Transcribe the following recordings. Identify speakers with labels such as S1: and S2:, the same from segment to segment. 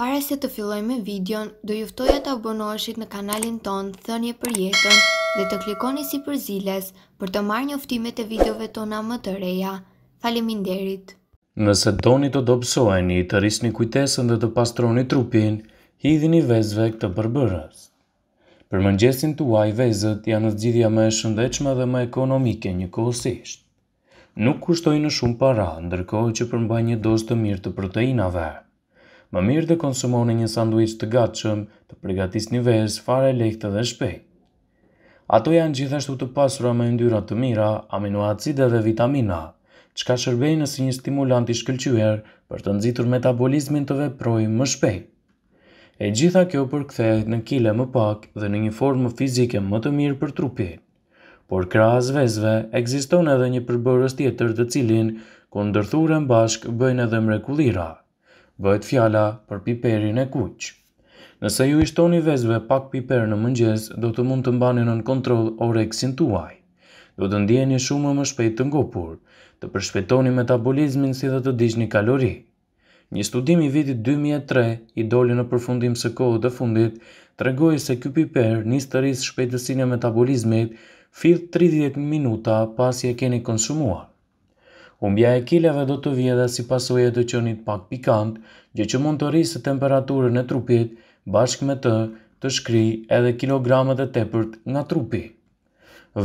S1: Para se të filloj me videon, do juftoja të abonoheshit në kanalin ton Thënje për jetën dhe të klikoni si për ziles për të marrë njoftimet e videove tona më të reja. Faleminderit! Nëse doni të dobsoheni, të rrisni kujtesën dhe të pastroni trupin, hidhini vezve këtë përbërës. Për mëngjesin të uaj, vezët janë të gjithja me shëndechme dhe me ekonomike një kohësisht. Nuk kushtojnë shumë para, ndërkohë që përmbaj një dosë të mirë të proteinave më mirë të konsumoni një sanduic të gatshëm, të përgatisni vezë, fare lehtë dhe shpejt. Ato janë gjithashtu të pasura me yndyra të mira, aminoacide dhe vitamina, çka shërbejnë si një stimulant i shkëlqyer për të nxitur metabolizmin të veprojë më shpejt. E gjitha kjo përkthehet në kile më pak dhe në një formë fizike më të mirë për trupin. Por krahas vezëve ekziston edhe një përbërës tjetër të cilin ku ndërthurën bashk bëjnë edhe mrekullira bëhet fjala për piperin e kuq. Nëse ju i shtoni vezëve pak piper në mëngjes, do të mund të mbani nën kontroll oreksin tuaj. Do të ndjeni shumë më shpejt të ngopur, të përshpejtoni metabolizmin si dhe të digjni kalori. Një studim i vitit 2003, i doli në përfundim së kohë të fundit, të regojë se kjo piper njës të rrisë shpejtësin e metabolizmit fit 30 minuta pas i e keni konsumuar. Humbja e kileve do të vjedhe si pasoje të qënit pak pikant, gjë që mund të rrisë temperaturën e trupit, bashkë me të të shkri edhe kilogramet e tepërt nga trupi.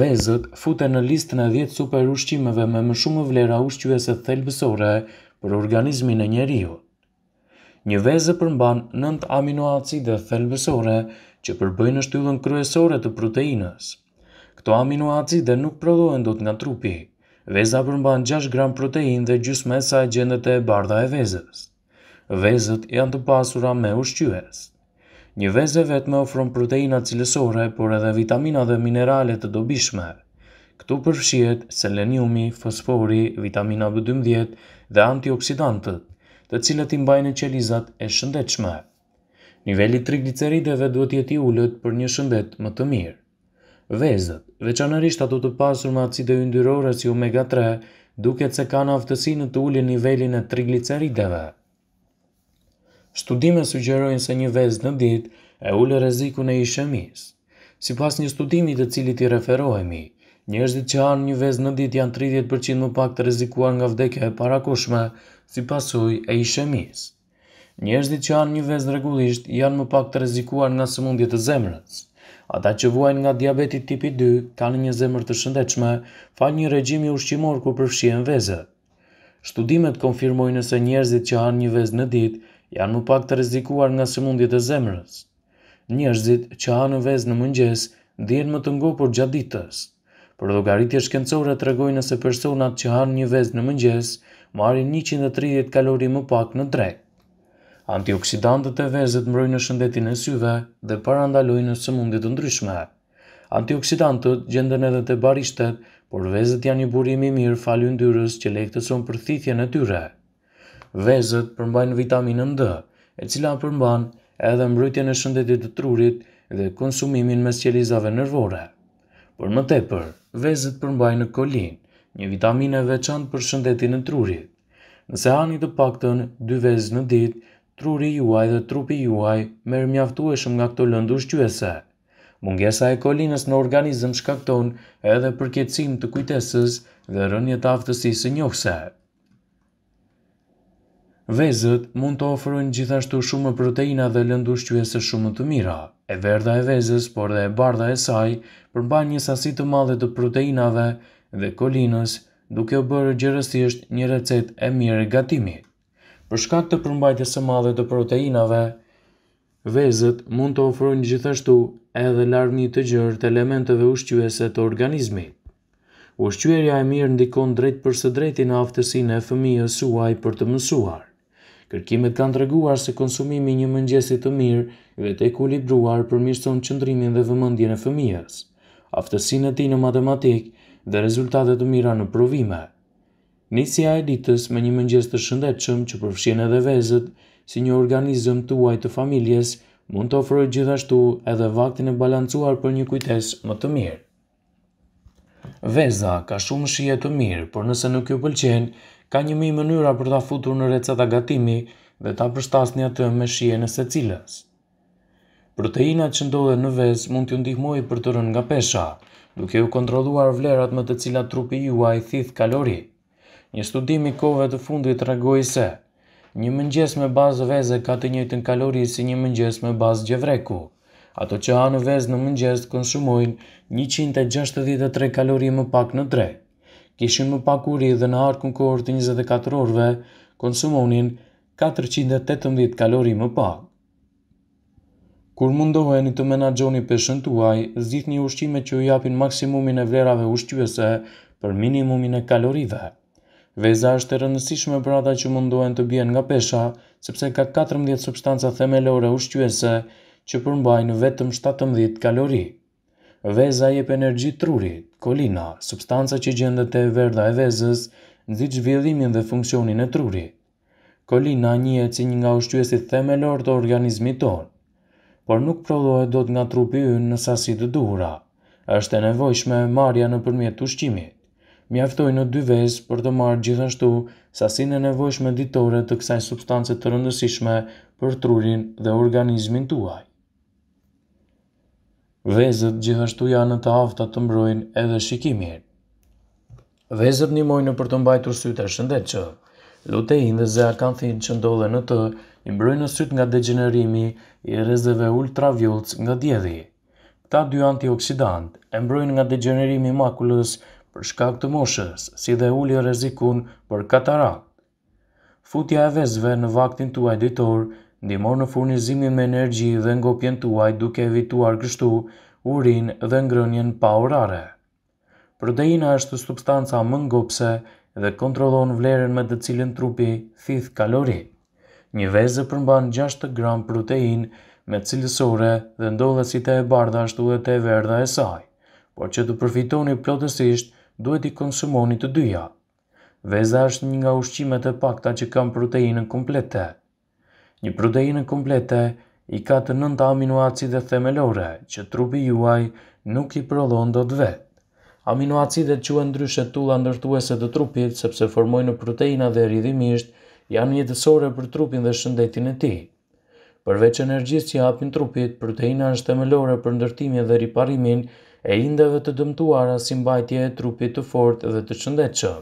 S1: Vezët fute në listën e 10 super ushqimeve me më shumë vlera ushqyese thelbësore për organizmin e njeriu. Një vezë përmban 9 aminoacide thelbësore që përbëjnë shtyllën kryesore të proteinës. Këto aminoacide nuk prodhohen dot nga trupi, Veza përmban 6 gram protein dhe gjysme sa e gjendet e bardha e vezës. Vezët janë të pasura me ushqyës. Një veze vetë me ofron proteina cilësore, por edhe vitamina dhe mineralet të dobishme. Këtu përfshjet seleniumi, fosfori, vitamina B12 dhe antioksidantët, të cilët imbajnë mbajnë qelizat e shëndet shme. Nivelli 3 duhet jeti ullët për një shëndet më të mirë. Vezët, veçanërisht ato të pasur me acide yndyrore si omega 3, duket se kanë aftësi në të ulin nivelin e triglicerideve. Studime sugjerojnë se një vezë në ditë e ullë reziku në ishëmis. Si pas një studimi të cilit i referohemi, njërzit që hanë një vezë në ditë janë 30% më pak të rezikuar nga vdekja e parakushme si pasuj e ishëmis. Njërzit që hanë një vezë në regullisht janë më pak të rezikuar nga sëmundjet të zemrës ata që vuajn nga diabeti tipi 2 kanë një zemër të shëndetshme fal një regjimi ushqimor ku përfshihen vezët. Studimet konfirmojnë se njerëzit që hanë një vezë në ditë janë më pak të rrezikuar nga sëmundjet e zemrës. Njerëzit që hanë një vezë në mëngjes ndihen më të ngopur gjatë ditës. Por llogaritje shkencore tregojnë se personat që hanë një vezë në mëngjes marrin 130 kalori më pak në drekë. Antioksidantët e vezët mbrojnë në shëndetin e syve dhe parandalojnë në mundit të ndryshme. Antioksidantët gjenden edhe të barishtet, por vezët janë një burim i mirë falu ndyrës që sonë për thithje e tyre. Vezët përmbajnë vitaminën D, e cila përmban edhe mbrojtjen e shëndetit të trurit dhe konsumimin me sqelizave nervore. Por më tepër, vezët përmbajnë kolin, një vitamine e veçantë për shëndetin e trurit. Nëse hani të paktën dy vezë në ditë, truri juaj dhe trupi juaj merë mjaftueshëm nga këto lëndu shqyese. Mungesa e kolinës në organizëm shkakton edhe kjecim të kujtesës dhe rënje të aftësisë njohse. Vezët mund të ofrojnë gjithashtu shumë proteina dhe lëndu shqyese shumë të mira. E verda e vezës, por dhe e bardha e saj, përmban një sasi të madhe të proteinave dhe kolinës, duke o bërë gjërësisht një recetë e mirë gatimit. Për shkak të përmbajtjes së madhe të proteinave, vezët mund të ofrojnë gjithashtu edhe larmi të gjërë të elementeve ushqyese të organizmit. Ushqyerja e mirë ndikon drejt për së drejti në aftësinë e fëmijës suaj për të mësuar. Kërkimet kanë treguar se konsumimi i një mëngjesi të mirë dhe të ekuilibruar përmirëson qëndrimin dhe vëmendjen e fëmijës. Aftësinë e tij në matematikë dhe rezultate të mira në provime. Nisja e ditës me një mëngjes të shëndetshëm që përfshin edhe vezët, si një organizëm të të familjes, mund të ofrojë gjithashtu edhe vaktin e balancuar për një kujtesë më të mirë. Veza ka shumë shije të mirë, por nëse nuk ju pëlqen, ka një mijë mënyra për ta futur në receta gatimi dhe ta përshtasni atë me shijen e secilës. Proteinat që ndodhen në vezë mund t'ju ndihmojë për të rënë nga pesha, duke u kontrolluar vlerat me të cilat trupi juaj thith kalori. Një studim i kohëve të fundit tregoi se një mëngjes me bazë veze ka të njëjtën kalori si një mëngjes me bazë gjevreku. Ato që hanë vezë në mëngjes konsumojnë 163 kalori më pak në drek. Kishin më pak uri dhe në arkun kohër të 24 orëve konsumonin 418 kalori më pak. Kur mundoheni të menaxhoni peshën tuaj, zgjidhni ushqimet që u japin maksimumin e vlerave ushqyese për minimumin e kalorive. Veza është e rëndësishme për ata që mundohen të bjen nga pesha, sepse ka 14 substanca themelore ushqyese që përmbajnë vetëm 17 kalori. Veza je për energji truri, kolina, substanca që gjendët e verda e vezës, nëzi zhvillimin dhe funksionin e truri. Kolina një e një nga ushqyesit themelor të organizmi tonë, por nuk prodohet do të nga trupi në sasit të duhura, është e nevojshme marja në përmjet të ushqimit. Mjaftojnë në dy vez për të marrë gjithashtu sasin e nevojshme ditore të kësaj substance të rëndësishme për trurin dhe organizmin tuaj. Vezët gjithashtu janë të afta të mbrojnë edhe shikimin. Vezët një mojnë për të mbajtur sytë e shëndet që, lutein dhe zea kanë thinë që ndodhe në të, i mbrojnë në sytë nga degenerimi i rezeve ultravjullës nga djedhi. Këta dy antioksidant e mbrojnë nga degenerimi makullës për shkak të moshës, si dhe uli rezikun për katarat. Futja e vezve në vaktin tuaj ditor, ndimor në furnizimin me energji dhe ngopjen tuaj duke evituar kështu urin dhe ngrënjen pa orare. Proteina është substanca më ngopse dhe kontrolon vlerën me të cilin trupi thith kalori. Një vezë përmban 6 gram protein me cilësore dhe ndodhe si të e bardha ashtu dhe të e verdha e saj, por që të përfitoni plotësisht, duhet i konsumoni të dyja. Veza është një nga ushqimet e pakta që kam proteinën komplete. Një proteinën komplete i ka të nënta aminoacide themelore, që trupi juaj nuk i prodhon do të vetë. Aminoacidet që e ndryshe tulla ndërtuese të trupit, sepse formojnë proteina dhe rridhimisht, janë një dësore për trupin dhe shëndetin e ti. Përveç energjisë që hapin trupit, proteina është themelore për ndërtimin dhe riparimin, e indeve të dëmtuara si mbajtje e trupit të fort dhe të qëndet që.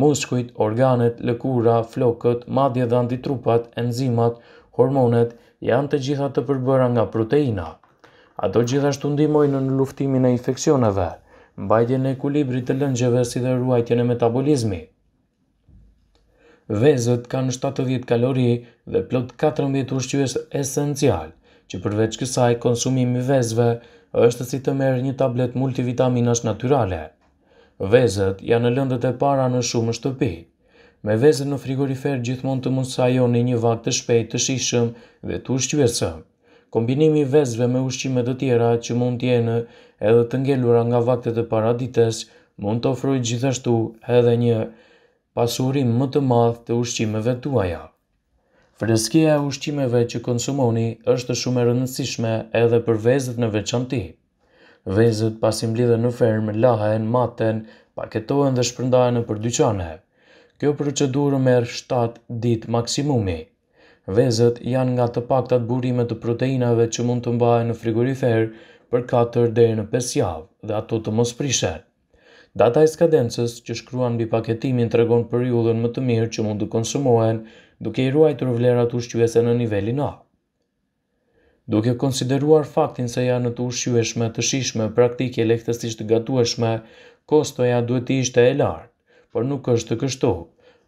S1: Muskuit, organet, lëkura, flokët, madje dhe antitrupat, enzimat, hormonet, janë të gjitha të përbëra nga proteina. Ato gjithashtu ndimoj në në luftimin e infekcioneve, mbajtje në ekulibri të lëngjeve si dhe ruajtje në metabolizmi. Vezët kanë 70 kalori dhe plot 14 ushqyës esencial që përveç kësaj konsumimi vezve është si të merë një tablet multivitaminash naturale. Vezet janë në lëndët e para në shumë shtëpi. Me vezet në frigorifer gjithmonë të mundësajoni një vak të shpejt të shishëm dhe të ushqyvesëm. Kombinimi vezve me ushqime të tjera që mund t'jene edhe të ngelura nga vaktet e paradites mund të ofrojë gjithashtu edhe një pasurim më të madh të ushqimeve tuaja. Freskia e ushqimeve që konsumoni është shumë e rëndësishme edhe për vezët në veçanti. Vezët pasi mblidhen në ferm, lahen, maten, paketohen dhe shpërndahen nëpër dyqane. Kjo procedurë merr 7 ditë maksimumi. Vezët janë nga të paktat burime të proteinave që mund të mbahen në frigorifer për 4 deri në 5 javë dhe ato të mos prishen. Data e skadencës që shkruan mbi paketimin tregon periudhën më të mirë që mund të konsumohen duke i ruajtur vlerat ushqyese në nivelin A. Duke konsideruar faktin se janë të ushqyeshme të shishme praktike lehtësisht gatueshme, kostoja duhet të ishte e lartë, por nuk është të kështu.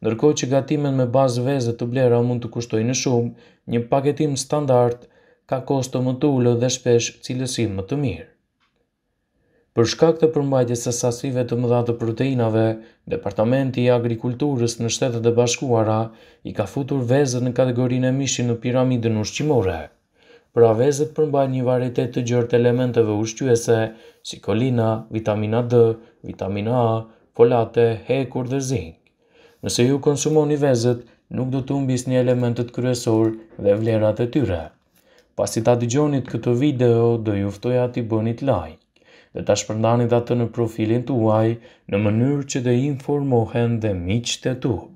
S1: Ndërkohë që gatimet me bazë veze të blera mund të kushtojnë në shumë, një paketim standard ka kosto më të ullë dhe shpesh cilësi më të mirë. Për shkak të përmbajtjes së sasive të mëdha të proteinave, Departamenti i Agrikulturës në Shtetet e Bashkuara i ka futur vezët në kategorinë e mishit në piramidën ushqimore. Pra vezët përmbajnë një varietet të gjerë të elementeve ushqyese, si kolina, vitamina D, vitamina A, folate, hekur dhe zinc. Nëse ju konsumoni vezët, nuk do të umbis një elementet kryesor dhe vlerat e tyre. Pasi ta dëgjoni këtë video, do juftoja të i bënit like dhe ta shpërndani dhe atë në profilin të uaj në mënyrë që të informohen dhe miqë të tuhë.